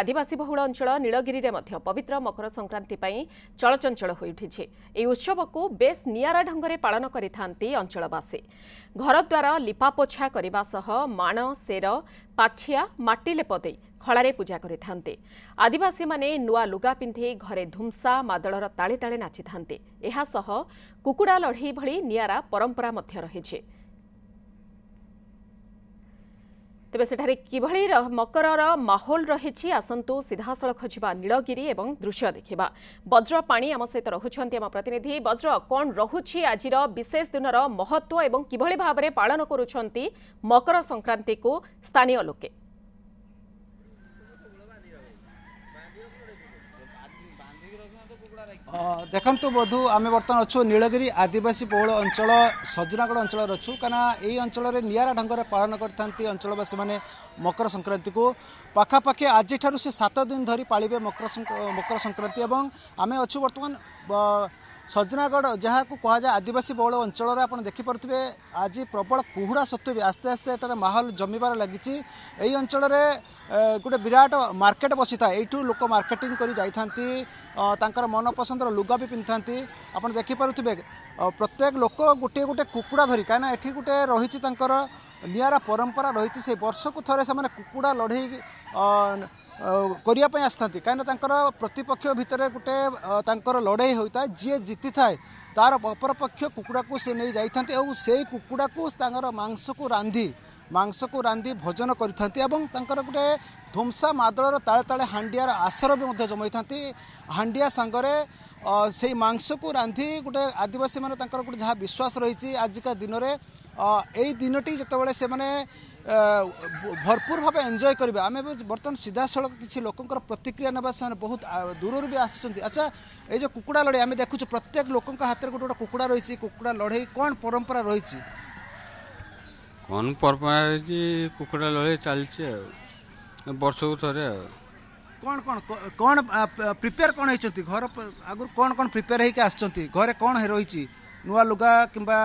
ଆଦିବାସୀ ବହୁଳ ଅଞ୍ଚଳ ନୀଳଗିରିରେ ମଧ୍ୟ ପବିତ୍ର ମକର ସଂକ୍ରାନ୍ତି ପାଇଁ ଚଳଚଞ୍ଚଳ ହୋଇଉଠିଛି ଏହି ଉତ୍ସବକୁ ବେଶ୍ ନିଆରା ଢଙ୍ଗରେ ପାଳନ କରିଥାନ୍ତି ଅଞ୍ଚଳବାସୀ ଘରଦ୍ୱାର ଲିପାପୋଛା କରିବା ସହ ମାଣ ସେର ପାଛିଆ ମାଟିଲେପ ଦେଇ ଖଳାରେ ପୂଜା କରିଥାନ୍ତି ଆଦିବାସୀମାନେ ନୂଆ ଲୁଗା ପିନ୍ଧି ଘରେ ଧୂମସା ମାଦଳର ତାଳେ ତାଳେ ନାଚିଥାନ୍ତି ଏହାସହ କୁକୁଡ଼ା ଲଢ଼େଇ ଭଳି ନିଆରା ପରମ୍ପରା ରହିଛି ତେବେ ସେଠାରେ କିଭଳି ମକରର ମାହୋଲ ରହିଛି ଆସନ୍ତୁ ସିଧାସଳଖ ଯିବା ନୀଳଗିରି ଏବଂ ଦୃଶ୍ୟ ଦେଖିବା ବଜ୍ର ପାଣି ଆମ ସହିତ ରହୁଛନ୍ତି ଆମ ପ୍ରତିନିଧି ବଜ୍ର କ'ଣ ରହୁଛି ଆଜିର ବିଶେଷ ଦିନର ମହତ୍ତ୍ୱ ଏବଂ କିଭଳି ଭାବରେ ପାଳନ କରୁଛନ୍ତି ମକର ସଂକ୍ରାନ୍ତିକୁ ସ୍ଥାନୀୟ ଲୋକେ ଦେଖନ୍ତୁ ବୋଧୁ ଆମେ ବର୍ତ୍ତମାନ ଅଛୁ ନୀଳଗିରି ଆଦିବାସୀ ବହୁଳ ଅଞ୍ଚଳ ସଜନାଗଡ଼ ଅଞ୍ଚଳରେ ଅଛୁ କାରଣ ଏହି ଅଞ୍ଚଳରେ ନିଆରା ଢଙ୍ଗରେ ପାଳନ କରିଥାନ୍ତି ଅଞ୍ଚଳବାସୀମାନେ ମକର ସଂକ୍ରାନ୍ତିକୁ ପାଖାପାଖି ଆଜିଠାରୁ ସେ ସାତ ଦିନ ଧରି ପାଳିବେ ମକର ମକର ସଂକ୍ରାନ୍ତି ଏବଂ ଆମେ ଅଛୁ ବର୍ତ୍ତମାନ ସଜନାଗଡ଼ ଯାହାକୁ କୁହାଯାଏ ଆଦିବାସୀ ବହୁଳ ଅଞ୍ଚଳରେ ଆପଣ ଦେଖିପାରୁଥିବେ ଆଜି ପ୍ରବଳ କୁହୁଡ଼ା ସତ୍ତ୍ୱେ ବି ଆସ୍ତେ ଆସ୍ତେ ଏଠାରେ ମାହୋଲ ଜମିବାର ଲାଗିଛି ଏହି ଅଞ୍ଚଳରେ ଗୋଟେ ବିରାଟ ମାର୍କେଟ ବସିଥାଏ ଏଇଠୁ ଲୋକ ମାର୍କେଟିଂ କରି ଯାଇଥାନ୍ତି ତାଙ୍କର ମନପସନ୍ଦର ଲୁଗା ବି ପିନ୍ଧିଥାନ୍ତି ଆପଣ ଦେଖିପାରୁଥିବେ ପ୍ରତ୍ୟେକ ଲୋକ ଗୋଟିଏ ଗୋଟିଏ କୁକୁଡ଼ା ଧରି କାହିଁକିନା ଏଠି ଗୋଟେ ରହିଛି ତାଙ୍କର ନିଆରା ପରମ୍ପରା ରହିଛି ସେ ବର୍ଷକୁ ଥରେ ସେମାନେ କୁକୁଡ଼ା ଲଢ଼େଇ କରିବା ପାଇଁ ଆସିଥାନ୍ତି କାହିଁକିନା ତାଙ୍କର ପ୍ରତିପକ୍ଷ ଭିତରେ ଗୋଟେ ତାଙ୍କର ଲଢ଼େଇ ହୋଇଥାଏ ଯିଏ ଜିତିଥାଏ ତା'ର ଅପରପକ୍ଷ କୁକୁଡ଼ାକୁ ସେ ନେଇ ଯାଇଥାନ୍ତି ଏବଂ ସେଇ କୁକୁଡ଼ାକୁ ତାଙ୍କର ମାଂସକୁ ରାନ୍ଧି ମାଂସକୁ ରାନ୍ଧି ଭୋଜନ କରିଥାନ୍ତି ଏବଂ ତାଙ୍କର ଗୋଟେ ଧୂମସା ମାଦଳର ତାଳେ ତାଳେ ହାଣ୍ଡିଆର ଆସର ବି ମଧ୍ୟ ଜମାଇଥାନ୍ତି ହାଣ୍ଡିଆ ସାଙ୍ଗରେ ସେଇ ମାଂସକୁ ରାନ୍ଧି ଗୋଟେ ଆଦିବାସୀମାନେ ତାଙ୍କର ଗୋଟେ ଯାହା ବିଶ୍ୱାସ ରହିଛି ଆଜିକା ଦିନରେ ଏଇ ଦିନଟି ଯେତେବେଳେ ସେମାନେ भरपूर ভাবে এনজয় করিব আমি বৰ্তন সিধা সলক কিছী লোকৰ প্ৰতিক্ৰিয়া নৱাসমান বহুত দূৰৰৰো আহিছନ୍ତି আচ্ছা এই যে কুকুড়া লড়ৈ আমি দেখুছো প্ৰত্যেক লোকৰ হাতৰ গোটোটা কুকুড়া ৰৈছে কুকুড়া লড়ৈ কোন পৰম্পৰা ৰৈছে কোন পৰম্পৰা যে কুকুড়া লড়ৈ চলিছে বছৰৰ কোন কোন কোন প্ৰিপেৰ কোন হৈছନ୍ତି ঘৰ আগৰ কোন কোন প্ৰিপেৰ হৈকে আহিছନ୍ତି ঘৰে কোন হৈ ৰৈছে নৱালুগা কিম্বা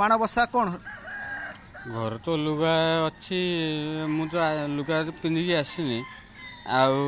মানৱসা কোন ଘରେ ତ ଲୁଗା ଅଛି ମୁଁ ତ ଲୁଗା ପିନ୍ଧିକି ଆସିନି ଆଉ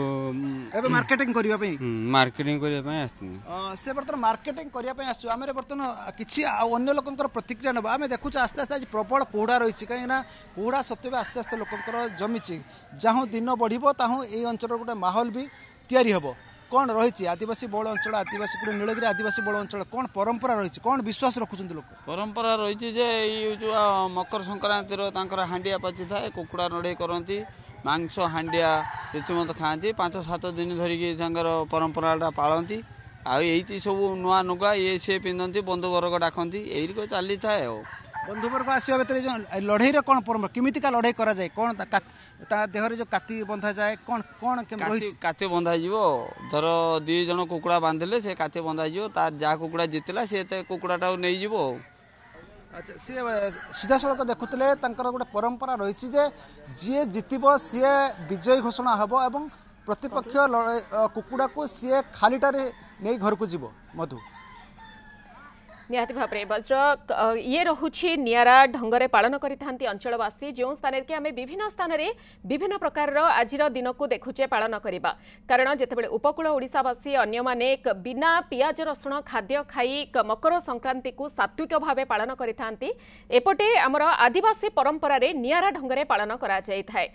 ଏବେ ମାର୍କେଟିଂ କରିବା ପାଇଁ ମାର୍କେଟିଂ କରିବା ପାଇଁ ଆସିଥିଲି ସେ ବର୍ତ୍ତମାନ ମାର୍କେଟିଂ କରିବା ପାଇଁ ଆସିଛୁ ଆମେ ବର୍ତ୍ତମାନ କିଛି ଆଉ ଅନ୍ୟ ଲୋକଙ୍କର ପ୍ରତିକ୍ରିୟା ନେବା ଆମେ ଦେଖୁଛୁ ଆସ୍ତେ ଆସ୍ତେ ଆଜି ପ୍ରବଳ କୁହୁଡ଼ା ରହିଛି କାହିଁକିନା କୁହୁଡ଼ା ସତ୍ତ୍ୱେ ଆସ୍ତେ ଆସ୍ତେ ଲୋକଙ୍କର ଜମିଛି ଯାହା ଦିନ ବଢ଼ିବ ତାହା ଏଇ ଅଞ୍ଚଳର ଗୋଟେ ମାହୋଲ ବି ତିଆରି ହେବ କ'ଣ ରହିଛି ଆଦିବାସୀ ବହୁଳ ଅଞ୍ଚଳ ଆଦିବାସୀ କୁଡ଼ି ନୀଳଗିରି ଆଦିବାସୀ ବହୁଳ ଅଞ୍ଚଳ କ'ଣ ପରମ୍ପରା ରହିଛି କ'ଣ ବିଶ୍ୱାସ ରଖୁଛନ୍ତି ଲୋକ ପରମ୍ପରା ରହିଛି ଯେ ଏଇ ଯେଉଁ ମକର ସଂକ୍ରାନ୍ତିର ତାଙ୍କର ହାଣ୍ଡିଆ ପାଚି ଥାଏ କୁକୁଡ଼ା ନଡ଼େଇ କରନ୍ତି ମାଂସ ହାଣ୍ଡିଆ ରୀତିମତ ଖାଆନ୍ତି ପାଞ୍ଚ ସାତ ଦିନ ଧରିକି ତାଙ୍କର ପରମ୍ପରାଟା ପାଳନ୍ତି ଆଉ ଏଇଠି ସବୁ ନୂଆ ନୁଗା ଇଏ ସିଏ ପିନ୍ଧନ୍ତି ବନ୍ଧୁବର୍ଗ ଡାକନ୍ତି ଏଇଠି ଚାଲିଥାଏ ଆଉ বন্ধুবর্গ আসা ভিতরে যে লড়াইর কোণ পরম্পরা কেমিতিকা লড়াই করা যায় কোণ তা দেহরে যে কাতি বন্ধা যায় কোণ কোণ কেমন রয়েছে কাতি বন্ধা যাব ধর দুই জন কুকুড়া বাঁধিলে সে কাতি বন্ধা যাব তার যা কুকুড়া জিতিলা সে তে কুকুড়াটাও নেই যাব আচ্ছা সি সিধাসলখ দেখুলে তাঁর গোটে পরম্পরা রয়েছে যে যিয়ে জিতব সি বিজয়ী ঘোষণা হব এবং প্রতিপক্ষ কুকুড়া সি খালিটারে নেই ঘরকু যাব মধু ନିହାତି ଭାବରେ ବଜ୍ର ଇଏ ରହୁଛି ନିଆରା ଢଙ୍ଗରେ ପାଳନ କରିଥାନ୍ତି ଅଞ୍ଚଳବାସୀ ଯେଉଁ ସ୍ଥାନରେ ଆମେ ବିଭିନ୍ନ ସ୍ଥାନରେ ବିଭିନ୍ନ ପ୍ରକାରର ଆଜିର ଦିନକୁ ଦେଖୁଛେ ପାଳନ କରିବା କାରଣ ଯେତେବେଳେ ଉପକୂଳ ଓଡ଼ିଶାବାସୀ ଅନ୍ୟମାନେ ବିନା ପିଆଜ ରସୁଣ ଖାଦ୍ୟ ଖାଇ ମକର ସଂକ୍ରାନ୍ତିକୁ ସାତ୍ୱିକ ଭାବେ ପାଳନ କରିଥାନ୍ତି ଏପଟେ ଆମର ଆଦିବାସୀ ପରମ୍ପରାରେ ନିଆରା ଢଙ୍ଗରେ ପାଳନ କରାଯାଇଥାଏ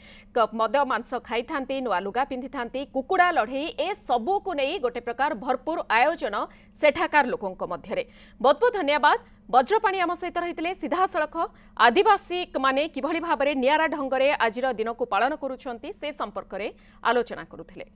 ମଦ ମାଂସ ଖାଇଥାନ୍ତି ନୂଆ ଲୁଗା ପିନ୍ଧିଥାନ୍ତି କୁକୁଡ଼ା ଲଢ଼େଇ ଏସବୁକୁ ନେଇ ଗୋଟେ ପ୍ରକାର ଭରପୁର ଆୟୋଜନ ସେଠାକାର ଲୋକଙ୍କ ମଧ୍ୟରେ ବହୁତ ଧନ୍ୟବାଦ ବଜ୍ରପାଣି ଆମ ସହିତ ରହିଥିଲେ ସିଧାସଳଖ ଆଦିବାସୀମାନେ କିଭଳି ଭାବରେ ନିଆରା ଢଙ୍ଗରେ ଆଜିର ଦିନକୁ ପାଳନ କରୁଛନ୍ତି ସେ ସମ୍ପର୍କରେ ଆଲୋଚନା କରୁଥିଲେ